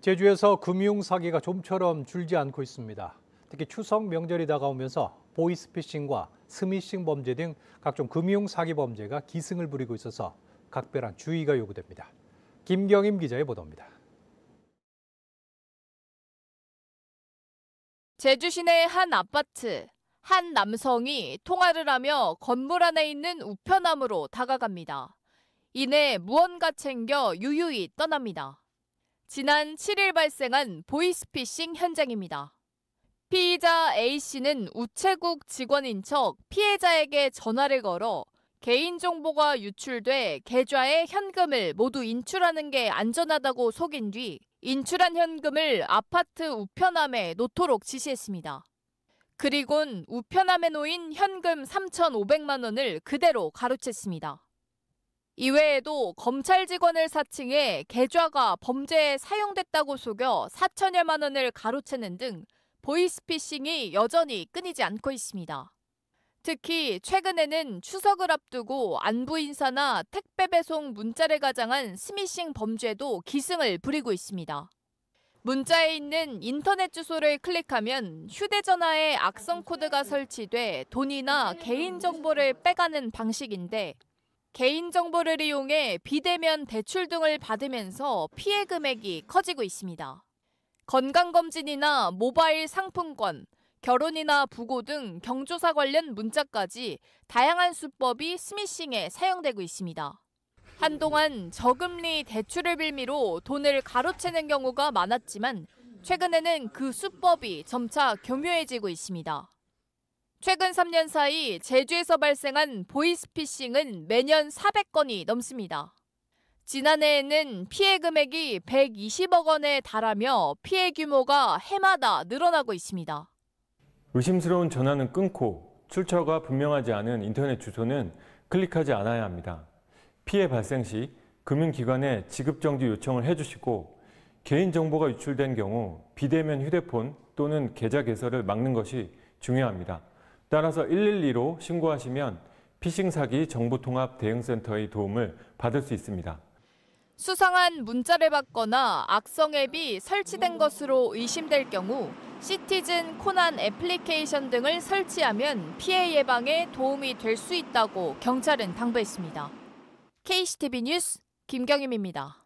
제주에서 금융 사기가 좀처럼 줄지 않고 있습니다. 특히 추석 명절이 다가오면서 보이스피싱과 스미싱 범죄 등 각종 금융 사기 범죄가 기승을 부리고 있어서 각별한 주의가 요구됩니다. 김경임 기자의 보도입니다. 제주 시내의 한 아파트, 한 남성이 통화를 하며 건물 안에 있는 우편함으로 다가갑니다. 이내 무언가 챙겨 유유히 떠납니다. 지난 7일 발생한 보이스피싱 현장입니다. 피의자 A씨는 우체국 직원인 척 피해자에게 전화를 걸어 개인정보가 유출돼 계좌에 현금을 모두 인출하는 게 안전하다고 속인 뒤 인출한 현금을 아파트 우편함에 놓도록 지시했습니다. 그리곤 우편함에 놓인 현금 3,500만 원을 그대로 가로챘습니다. 이외에도 검찰 직원을 사칭해 계좌가 범죄에 사용됐다고 속여 4천여만 원을 가로채는 등 보이스피싱이 여전히 끊이지 않고 있습니다. 특히 최근에는 추석을 앞두고 안부 인사나 택배 배송 문자를 가장한 스미싱 범죄도 기승을 부리고 있습니다. 문자에 있는 인터넷 주소를 클릭하면 휴대전화에 악성 코드가 설치돼 돈이나 개인 정보를 빼가는 방식인데 개인정보를 이용해 비대면 대출 등을 받으면서 피해 금액이 커지고 있습니다. 건강검진이나 모바일 상품권, 결혼이나 부고 등 경조사 관련 문자까지 다양한 수법이 스미싱에 사용되고 있습니다. 한동안 저금리 대출을 빌미로 돈을 가로채는 경우가 많았지만 최근에는 그 수법이 점차 교묘해지고 있습니다. 최근 3년 사이 제주에서 발생한 보이스피싱은 매년 400건이 넘습니다. 지난해에는 피해 금액이 120억 원에 달하며 피해 규모가 해마다 늘어나고 있습니다. 의심스러운 전화는 끊고 출처가 분명하지 않은 인터넷 주소는 클릭하지 않아야 합니다. 피해 발생 시 금융기관에 지급정지 요청을 해주시고 개인정보가 유출된 경우 비대면 휴대폰 또는 계좌 개설을 막는 것이 중요합니다. 따라서 112로 신고하시면 피싱 사기 정보통합 대응센터의 도움을 받을 수 있습니다. 수상한 문자를 받거나 악성 앱이 설치된 것으로 의심될 경우 시티즌 코난 애플리케이션 등을 설치하면 피해 예방에 도움이 될 수 있다고 경찰은 당부했습니다. KCTV 뉴스 김경임입니다.